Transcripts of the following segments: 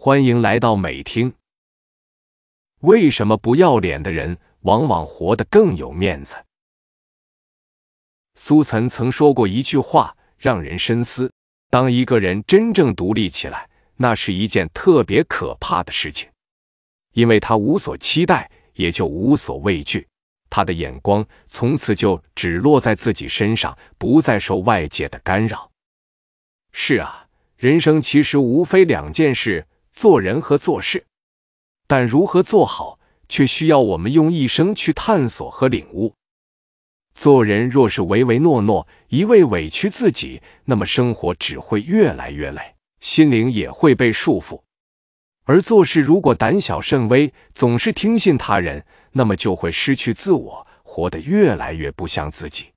欢迎来到美听。为什么不要脸的人往往活得更有面子？苏岑曾说过一句话，让人深思：当一个人真正独立起来，那是一件特别可怕的事情，因为他无所期待，也就无所畏惧。他的眼光从此就只落在自己身上，不再受外界的干扰。是啊，人生其实无非两件事。做人和做事，但如何做好，却需要我们用一生去探索和领悟。做人若是唯唯诺诺，一味委屈自己，那么生活只会越来越累，心灵也会被束缚；而做事如果胆小慎微，总是听信他人，那么就会失去自我，活得越来越不像自己。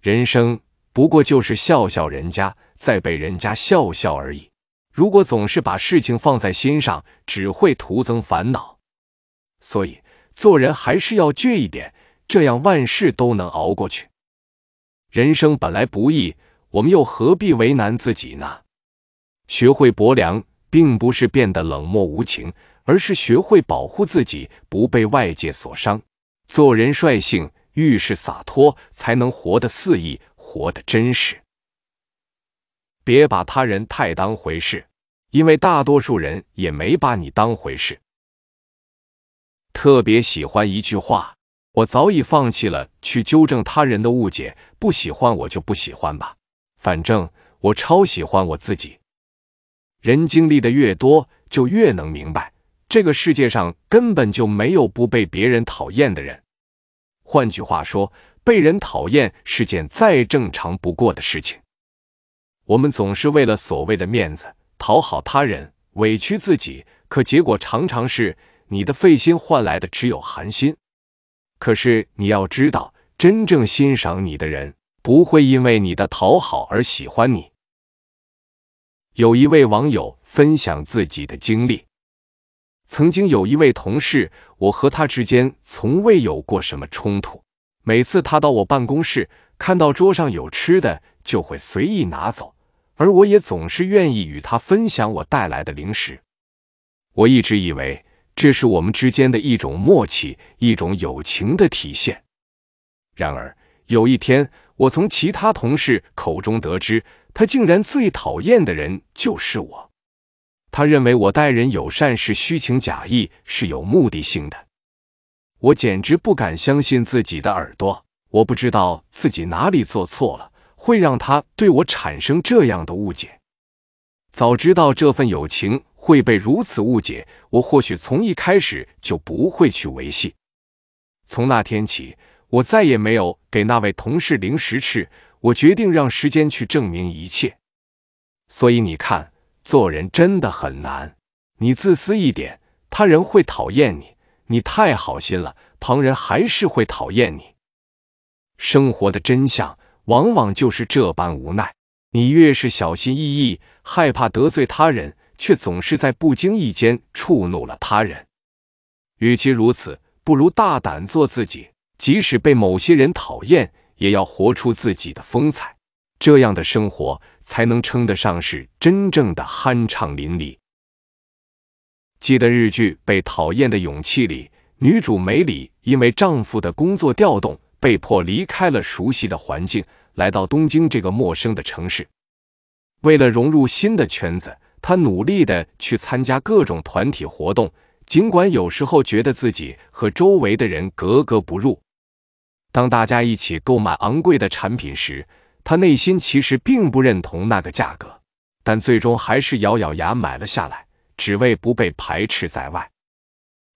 人生不过就是笑笑人家，再被人家笑笑而已。如果总是把事情放在心上，只会徒增烦恼。所以做人还是要倔一点，这样万事都能熬过去。人生本来不易，我们又何必为难自己呢？学会薄凉，并不是变得冷漠无情，而是学会保护自己，不被外界所伤。做人率性，遇事洒脱，才能活得肆意，活得真实。别把他人太当回事，因为大多数人也没把你当回事。特别喜欢一句话：“我早已放弃了去纠正他人的误解，不喜欢我就不喜欢吧，反正我超喜欢我自己。”人经历的越多，就越能明白，这个世界上根本就没有不被别人讨厌的人。换句话说，被人讨厌是件再正常不过的事情。我们总是为了所谓的面子，讨好他人，委屈自己，可结果常常是你的费心换来的只有寒心。可是你要知道，真正欣赏你的人，不会因为你的讨好而喜欢你。有一位网友分享自己的经历：曾经有一位同事，我和他之间从未有过什么冲突，每次他到我办公室，看到桌上有吃的。就会随意拿走，而我也总是愿意与他分享我带来的零食。我一直以为这是我们之间的一种默契，一种友情的体现。然而有一天，我从其他同事口中得知，他竟然最讨厌的人就是我。他认为我待人友善是虚情假意，是有目的性的。我简直不敢相信自己的耳朵。我不知道自己哪里做错了。会让他对我产生这样的误解。早知道这份友情会被如此误解，我或许从一开始就不会去维系。从那天起，我再也没有给那位同事零食吃。我决定让时间去证明一切。所以你看，做人真的很难。你自私一点，他人会讨厌你；你太好心了，旁人还是会讨厌你。生活的真相。往往就是这般无奈。你越是小心翼翼，害怕得罪他人，却总是在不经意间触怒了他人。与其如此，不如大胆做自己，即使被某些人讨厌，也要活出自己的风采。这样的生活才能称得上是真正的酣畅淋漓。记得日剧《被讨厌的勇气》里，女主梅里因为丈夫的工作调动。被迫离开了熟悉的环境，来到东京这个陌生的城市。为了融入新的圈子，他努力地去参加各种团体活动。尽管有时候觉得自己和周围的人格格不入，当大家一起购买昂贵的产品时，他内心其实并不认同那个价格，但最终还是咬咬牙买了下来，只为不被排斥在外。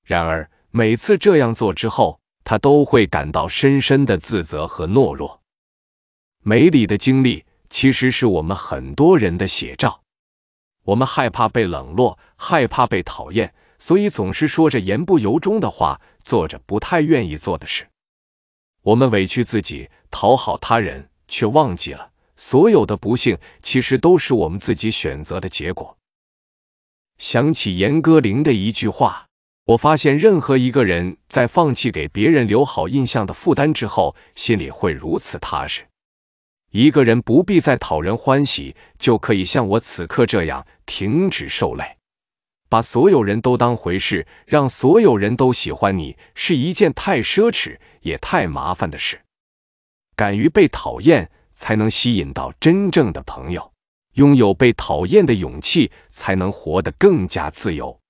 然而，每次这样做之后，他都会感到深深的自责和懦弱。梅里的经历其实是我们很多人的写照。我们害怕被冷落，害怕被讨厌，所以总是说着言不由衷的话，做着不太愿意做的事。我们委屈自己，讨好他人，却忘记了所有的不幸其实都是我们自己选择的结果。想起严歌苓的一句话。我发现，任何一个人在放弃给别人留好印象的负担之后，心里会如此踏实。一个人不必再讨人欢喜，就可以像我此刻这样停止受累，把所有人都当回事，让所有人都喜欢你，是一件太奢侈也太麻烦的事。敢于被讨厌，才能吸引到真正的朋友；拥有被讨厌的勇气，才能活得更加自由。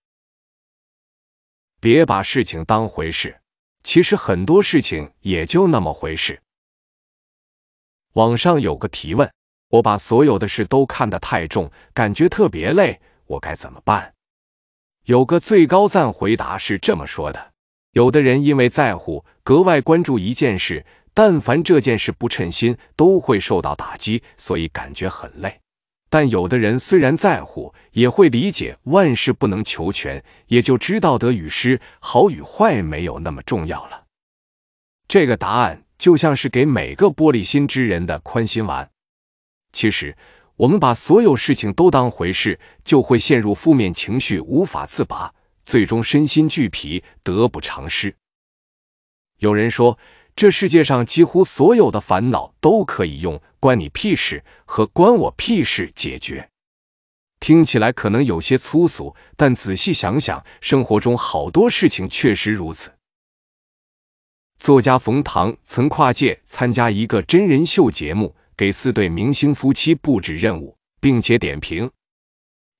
别把事情当回事，其实很多事情也就那么回事。网上有个提问，我把所有的事都看得太重，感觉特别累，我该怎么办？有个最高赞回答是这么说的：有的人因为在乎，格外关注一件事，但凡这件事不称心，都会受到打击，所以感觉很累。但有的人虽然在乎，也会理解万事不能求全，也就知道得与失、好与坏没有那么重要了。这个答案就像是给每个玻璃心之人的宽心丸。其实，我们把所有事情都当回事，就会陷入负面情绪，无法自拔，最终身心俱疲，得不偿失。有人说，这世界上几乎所有的烦恼都可以用。关你屁事和关我屁事解决，听起来可能有些粗俗，但仔细想想，生活中好多事情确实如此。作家冯唐曾跨界参加一个真人秀节目，给四对明星夫妻布置任务，并且点评。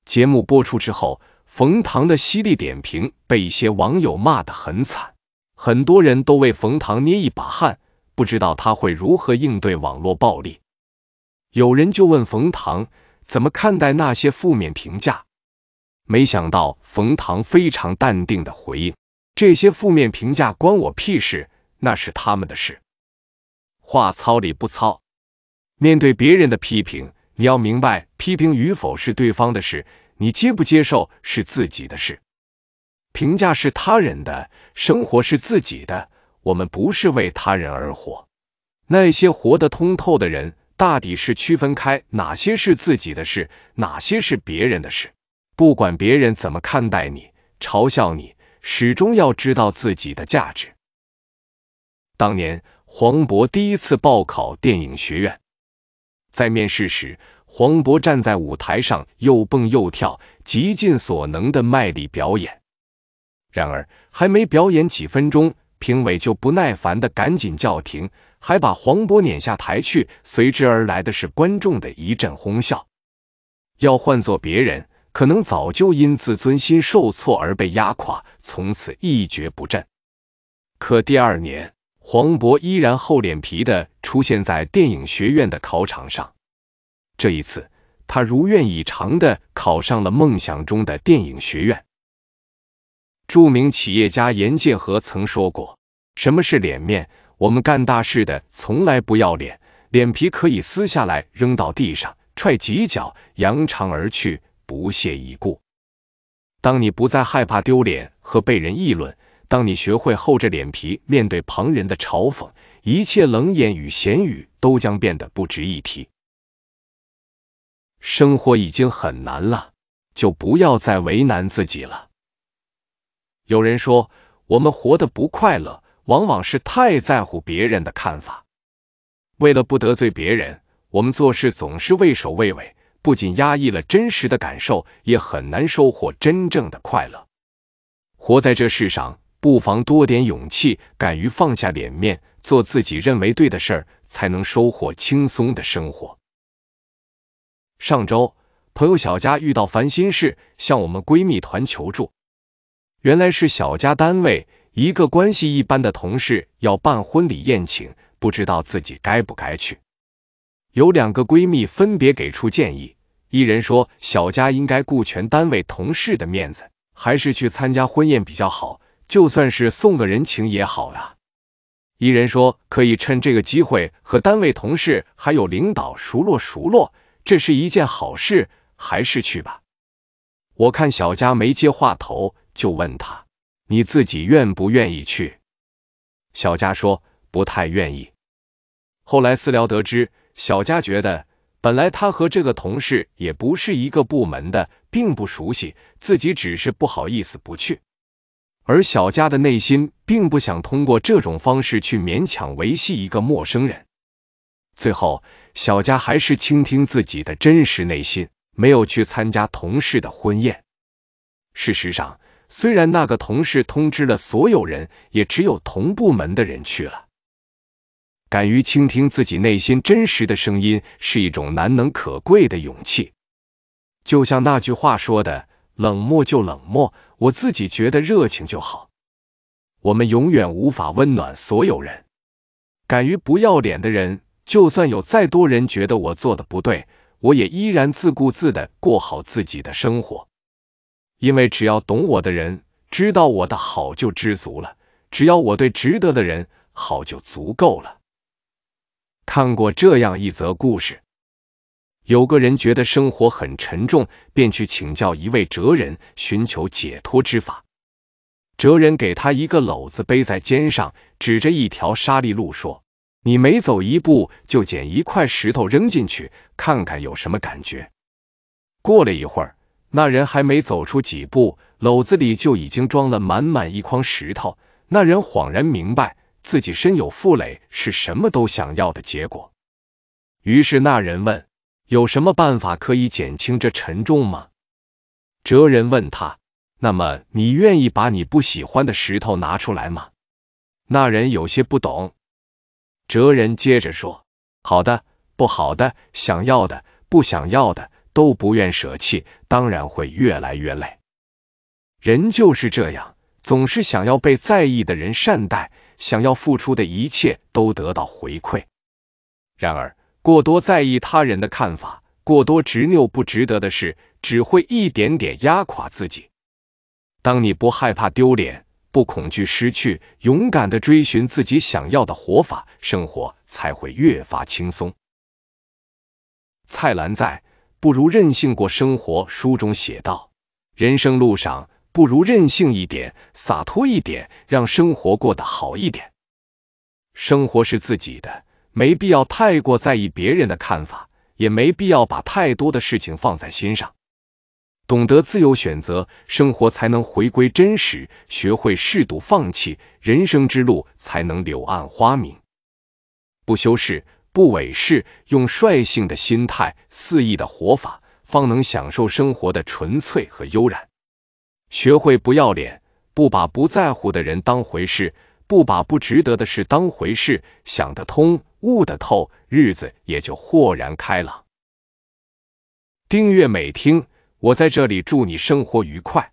节目播出之后，冯唐的犀利点评被一些网友骂得很惨，很多人都为冯唐捏一把汗，不知道他会如何应对网络暴力。有人就问冯唐怎么看待那些负面评价，没想到冯唐非常淡定的回应：“这些负面评价关我屁事，那是他们的事。话糙理不糙，面对别人的批评，你要明白批评与否是对方的事，你接不接受是自己的事。评价是他人的，生活是自己的，我们不是为他人而活。那些活得通透的人。”大抵是区分开哪些是自己的事，哪些是别人的事。不管别人怎么看待你、嘲笑你，始终要知道自己的价值。当年黄渤第一次报考电影学院，在面试时，黄渤站在舞台上又蹦又跳，极尽所能的卖力表演。然而，还没表演几分钟。评委就不耐烦的赶紧叫停，还把黄渤撵下台去。随之而来的是观众的一阵哄笑。要换做别人，可能早就因自尊心受挫而被压垮，从此一蹶不振。可第二年，黄渤依然厚脸皮的出现在电影学院的考场上。这一次，他如愿以偿的考上了梦想中的电影学院。著名企业家严介和曾说过：“什么是脸面？我们干大事的从来不要脸，脸皮可以撕下来扔到地上，踹几脚，扬长而去，不屑一顾。当你不再害怕丢脸和被人议论，当你学会厚着脸皮面对旁人的嘲讽，一切冷眼与闲语都将变得不值一提。生活已经很难了，就不要再为难自己了。”有人说，我们活得不快乐，往往是太在乎别人的看法。为了不得罪别人，我们做事总是畏首畏尾，不仅压抑了真实的感受，也很难收获真正的快乐。活在这世上，不妨多点勇气，敢于放下脸面，做自己认为对的事儿，才能收获轻松的生活。上周，朋友小佳遇到烦心事，向我们闺蜜团求助。原来是小佳单位一个关系一般的同事要办婚礼宴请，不知道自己该不该去。有两个闺蜜分别给出建议，一人说小佳应该顾全单位同事的面子，还是去参加婚宴比较好，就算是送个人情也好呀。一人说可以趁这个机会和单位同事还有领导熟络熟络，这是一件好事，还是去吧。我看小佳没接话头。就问他：“你自己愿不愿意去？”小佳说：“不太愿意。”后来私聊得知，小佳觉得本来她和这个同事也不是一个部门的，并不熟悉，自己只是不好意思不去。而小佳的内心并不想通过这种方式去勉强维系一个陌生人。最后，小佳还是倾听自己的真实内心，没有去参加同事的婚宴。事实上，虽然那个同事通知了所有人，也只有同部门的人去了。敢于倾听自己内心真实的声音，是一种难能可贵的勇气。就像那句话说的：“冷漠就冷漠，我自己觉得热情就好。”我们永远无法温暖所有人。敢于不要脸的人，就算有再多人觉得我做的不对，我也依然自顾自的过好自己的生活。因为只要懂我的人知道我的好就知足了，只要我对值得的人好就足够了。看过这样一则故事：有个人觉得生活很沉重，便去请教一位哲人，寻求解脱之法。哲人给他一个篓子背在肩上，指着一条沙砾路说：“你每走一步就捡一块石头扔进去，看看有什么感觉。”过了一会儿。那人还没走出几步，篓子里就已经装了满满一筐石头。那人恍然明白，自己身有负累，是什么都想要的结果。于是那人问：“有什么办法可以减轻这沉重吗？”哲人问他：“那么你愿意把你不喜欢的石头拿出来吗？”那人有些不懂。哲人接着说：“好的，不好的，想要的，不想要的。”都不愿舍弃，当然会越来越累。人就是这样，总是想要被在意的人善待，想要付出的一切都得到回馈。然而，过多在意他人的看法，过多执拗不值得的事，只会一点点压垮自己。当你不害怕丢脸，不恐惧失去，勇敢的追寻自己想要的活法，生活才会越发轻松。蔡澜在。不如任性过生活。书中写道：“人生路上，不如任性一点，洒脱一点，让生活过得好一点。生活是自己的，没必要太过在意别人的看法，也没必要把太多的事情放在心上。懂得自由选择，生活才能回归真实；学会适度放弃，人生之路才能柳暗花明。”不修饰。不伪饰，用率性的心态、肆意的活法，方能享受生活的纯粹和悠然。学会不要脸，不把不在乎的人当回事，不把不值得的事当回事，想得通，悟得透，日子也就豁然开朗。订阅美听，我在这里祝你生活愉快。